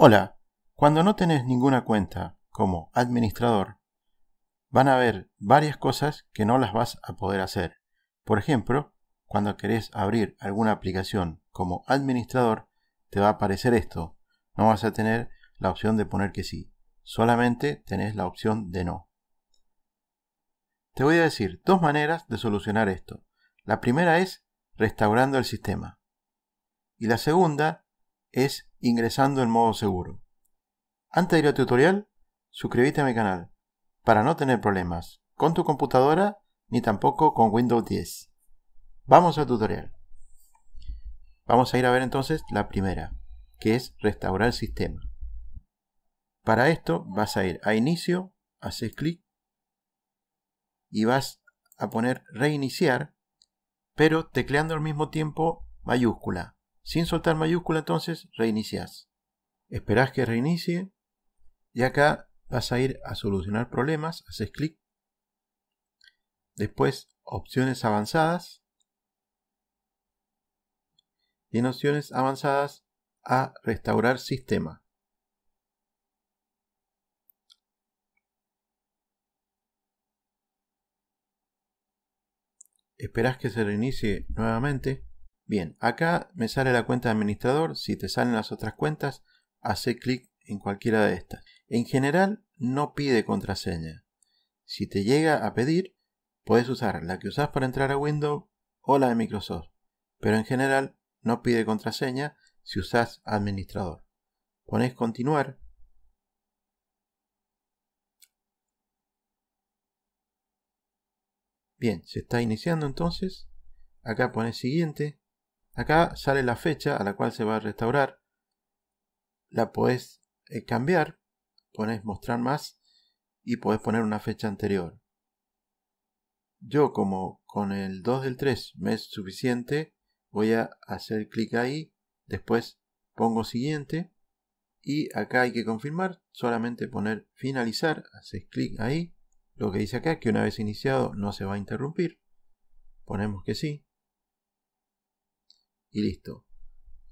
Hola, cuando no tenés ninguna cuenta como administrador, van a haber varias cosas que no las vas a poder hacer. Por ejemplo, cuando querés abrir alguna aplicación como administrador, te va a aparecer esto. No vas a tener la opción de poner que sí. Solamente tenés la opción de no. Te voy a decir dos maneras de solucionar esto. La primera es restaurando el sistema. Y la segunda es ingresando en modo seguro. Antes de ir al tutorial, suscríbete a mi canal para no tener problemas con tu computadora ni tampoco con Windows 10. Vamos al tutorial. Vamos a ir a ver entonces la primera, que es restaurar el sistema. Para esto vas a ir a inicio, haces clic y vas a poner reiniciar, pero tecleando al mismo tiempo mayúscula sin soltar mayúscula entonces reinicias. Esperás que reinicie y acá vas a ir a solucionar problemas, haces clic. Después opciones avanzadas. Y en opciones avanzadas a restaurar sistema. Esperás que se reinicie nuevamente Bien, acá me sale la cuenta de administrador. Si te salen las otras cuentas, hace clic en cualquiera de estas. En general, no pide contraseña. Si te llega a pedir, puedes usar la que usas para entrar a Windows o la de Microsoft. Pero en general, no pide contraseña si usas administrador. Pones continuar. Bien, se está iniciando entonces. Acá pones siguiente. Acá sale la fecha a la cual se va a restaurar. La podés eh, cambiar, ponés mostrar más y podés poner una fecha anterior. Yo como con el 2 del 3 me es suficiente, voy a hacer clic ahí, después pongo siguiente y acá hay que confirmar, solamente poner finalizar, haces clic ahí, lo que dice acá es que una vez iniciado no se va a interrumpir, ponemos que sí, y listo.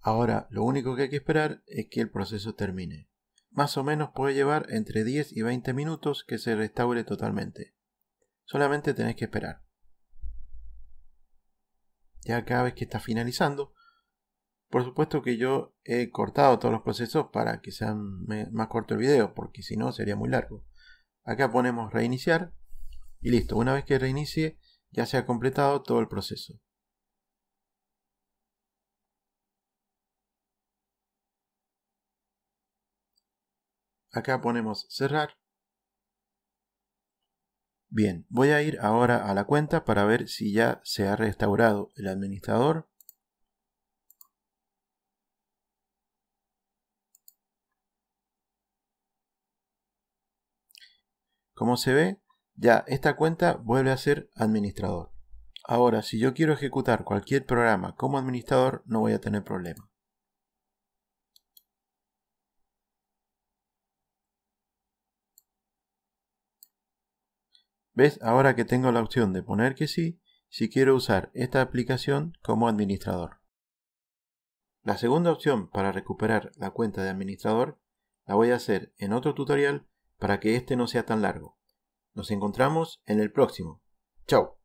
Ahora lo único que hay que esperar es que el proceso termine. Más o menos puede llevar entre 10 y 20 minutos que se restaure totalmente. Solamente tenés que esperar. Ya cada vez que está finalizando, por supuesto que yo he cortado todos los procesos para que sea más corto el video, porque si no sería muy largo. Acá ponemos reiniciar y listo. Una vez que reinicie, ya se ha completado todo el proceso. Acá ponemos cerrar. Bien, voy a ir ahora a la cuenta para ver si ya se ha restaurado el administrador. Como se ve, ya esta cuenta vuelve a ser administrador. Ahora, si yo quiero ejecutar cualquier programa como administrador, no voy a tener problema. ¿Ves ahora que tengo la opción de poner que sí si quiero usar esta aplicación como administrador? La segunda opción para recuperar la cuenta de administrador la voy a hacer en otro tutorial para que este no sea tan largo. Nos encontramos en el próximo. ¡Chao!